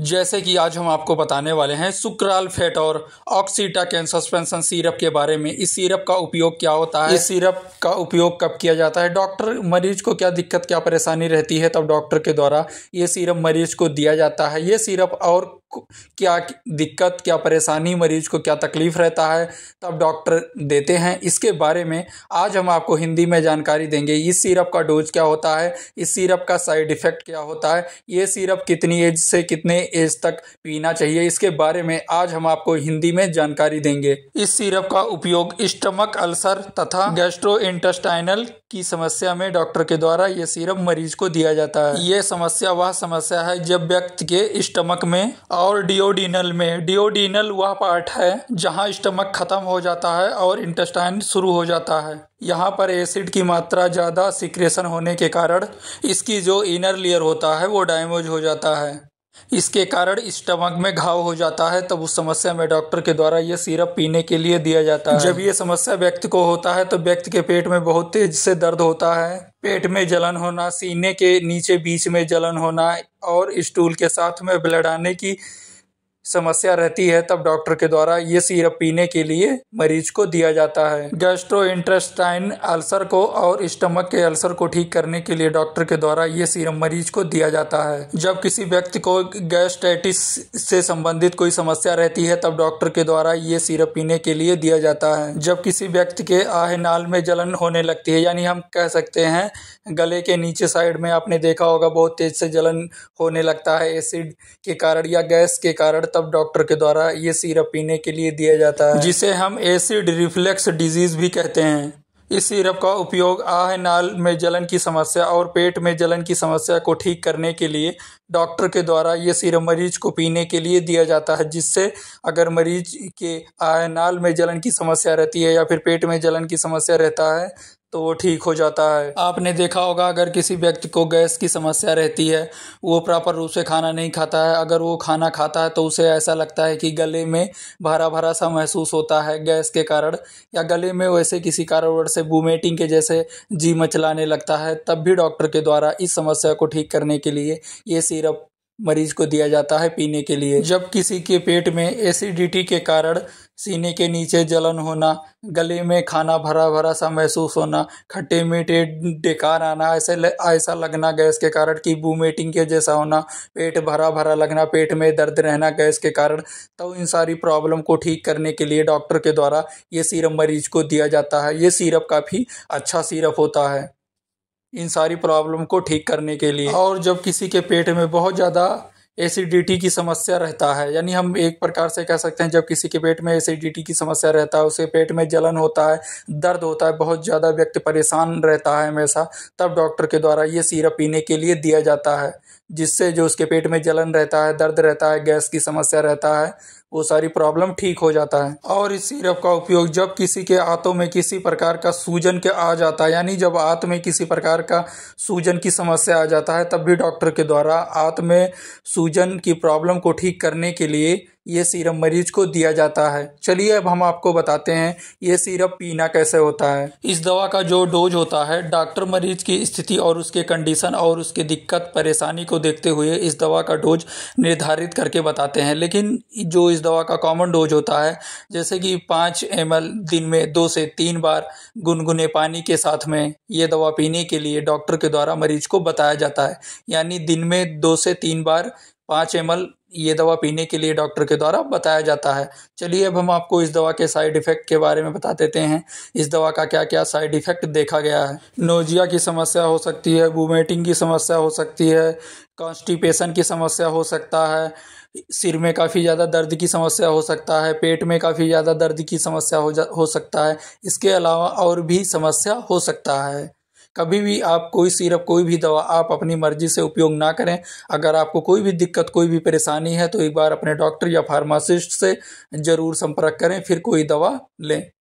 जैसे कि आज हम आपको बताने वाले हैं सुक्राल फेट और ऑक्सीटा ऑक्सीटाकेन सस्पेंशन सीरप के बारे में इस सीरप का उपयोग क्या होता है इस सीरप का उपयोग कब किया जाता है डॉक्टर मरीज को क्या दिक्कत क्या परेशानी रहती है तब डॉक्टर के द्वारा ये सीरप मरीज को दिया जाता है ये सीरप और क्या दिक्कत क्या परेशानी मरीज को क्या तकलीफ रहता है तब डॉक्टर देते हैं इसके बारे में आज हम आपको हिंदी में जानकारी देंगे इस सिरप का डोज क्या होता है इस सिरप का साइड इफ़ेक्ट क्या होता है ये सिरप कितनी एज से कितने कितने एज तक पीना चाहिए इसके बारे में आज हम आपको हिंदी में जानकारी देंगे इस सिरप का उपयोग स्टमक अल्सर तथा गैस्ट्रो इंटेस्टाइनल की समस्या में डॉक्टर के द्वारा ये सिरप मरीज को दिया जाता है ये समस्या वह समस्या है जब व्यक्ति के स्टमक में और डिओडिनल में डिओडिनल वह पार्ट है जहाँ स्टमक खत्म हो जाता है और इंटेस्टाइन शुरू हो जाता है यहाँ पर एसिड की मात्रा ज़्यादा सिक्रेशन होने के कारण इसकी जो इनर लेयर होता है वो डैमेज हो जाता है इसके कारण स्टमक में घाव हो जाता है तब उस समस्या में डॉक्टर के द्वारा यह सिरप पीने के लिए दिया जाता है जब यह समस्या व्यक्ति को होता है तो व्यक्ति के पेट में बहुत तेज से दर्द होता है पेट में जलन होना सीने के नीचे बीच में जलन होना और स्टूल के साथ में ब्लड आने की समस्या रहती है तब डॉक्टर के द्वारा ये सीरप पीने के लिए मरीज को दिया जाता है गैस्ट्रो इंटेस्टाइन अल्सर को और स्टमक के अल्सर को ठीक करने के लिए डॉक्टर के द्वारा ये सीरप मरीज को दिया जाता है जब किसी व्यक्ति को गैस्ट्राइटिस से संबंधित कोई समस्या रहती है तब डॉक्टर के द्वारा ये सीरप पीने के लिए दिया जाता है जब किसी व्यक्ति के आह नाल में जलन होने लगती है यानी हम कह सकते हैं गले के नीचे साइड में आपने देखा होगा बहुत तेज से जलन होने लगता है एसिड के कारण या गैस के कारण तब डॉक्टर के द्वारा ये सीरप पीने के लिए दिया जाता है जिसे हम एसिड रिफ्लेक्स डिजीज भी कहते हैं इस सिरप का उपयोग आह नाल में जलन की समस्या और पेट में जलन की समस्या को ठीक करने के लिए डॉक्टर के द्वारा ये सिरप मरीज को पीने के लिए दिया जाता है जिससे अगर मरीज के आह नाल में जलन की समस्या रहती है या फिर पेट में जलन की समस्या रहता है तो वो ठीक हो जाता है आपने देखा होगा अगर किसी व्यक्ति को गैस की समस्या रहती है वो प्रॉपर रूप से खाना नहीं खाता है अगर वो खाना खाता है तो उसे ऐसा लगता है कि गले में भरा भरा सा महसूस होता है गैस के कारण या गले में वैसे किसी कारण से वोमेटिंग के जैसे जी मचलाने लगता है तब भी डॉक्टर के द्वारा इस समस्या को ठीक करने के लिए ये सिरप मरीज को दिया जाता है पीने के लिए जब किसी के पेट में एसिडिटी के कारण सीने के नीचे जलन होना गले में खाना भरा भरा सा महसूस होना खट्टे मीठे डेकार आना ऐसे ऐसा लगना गैस के कारण कि बूमेटिंग के जैसा होना पेट भरा भरा लगना पेट में दर्द रहना गैस के कारण तो इन सारी प्रॉब्लम को ठीक करने के लिए डॉक्टर के द्वारा ये सीरप मरीज को दिया जाता है ये सीरप काफ़ी अच्छा सीरप होता है इन सारी प्रॉब्लम को ठीक करने के लिए और जब किसी के पेट में बहुत ज़्यादा एसिडिटी की समस्या रहता है यानी हम एक प्रकार से कह सकते हैं जब किसी के पेट में एसिडिटी की समस्या रहता है उसके पेट में जलन होता है दर्द होता है बहुत ज़्यादा व्यक्ति परेशान रहता है हमेशा तब डॉक्टर के द्वारा ये सीरप पीने के लिए दिया जाता है जिससे जो उसके पेट में जलन रहता है दर्द रहता है गैस की समस्या रहता है वो सारी प्रॉब्लम ठीक हो जाता है और इस सिरप का उपयोग जब किसी के आंतों में किसी प्रकार का सूजन के आ जाता है यानी जब आंत में किसी प्रकार का सूजन की समस्या आ जाता है तब भी डॉक्टर के द्वारा आंत में सूजन की प्रॉब्लम को ठीक करने के लिए ये सीरप मरीज को दिया जाता है चलिए अब हम आपको बताते हैं ये सीरप पीना कैसे होता है इस दवा का जो डोज होता है डॉक्टर मरीज की स्थिति और उसके कंडीशन और उसकी दिक्कत परेशानी को देखते हुए इस दवा का डोज निर्धारित करके बताते हैं लेकिन जो इस दवा का कॉमन डोज होता है जैसे कि पाँच एम दिन में दो से तीन बार गुनगुने पानी के साथ में ये दवा पीने के लिए डॉक्टर के द्वारा मरीज को बताया जाता है यानी दिन में दो से तीन बार पाँच एम ये दवा पीने के लिए डॉक्टर के द्वारा बताया जाता है चलिए अब हम आपको इस दवा के साइड इफ़ेक्ट के बारे में बता देते हैं इस दवा का क्या क्या साइड इफ़ेक्ट देखा गया है नोजिया की समस्या हो सकती है वोमेटिंग की समस्या हो सकती है कॉन्स्टिपेशन की समस्या हो सकता है सिर में काफ़ी ज़्यादा दर्द की समस्या हो सकता है पेट में काफ़ी ज़्यादा दर्द की समस्या हो जा हो सकता है इसके अलावा और भी समस्या हो सकता है कभी भी आप कोई सिरप कोई भी दवा आप अपनी मर्जी से उपयोग ना करें अगर आपको कोई भी दिक्कत कोई भी परेशानी है तो एक बार अपने डॉक्टर या फार्मासिस्ट से ज़रूर संपर्क करें फिर कोई दवा लें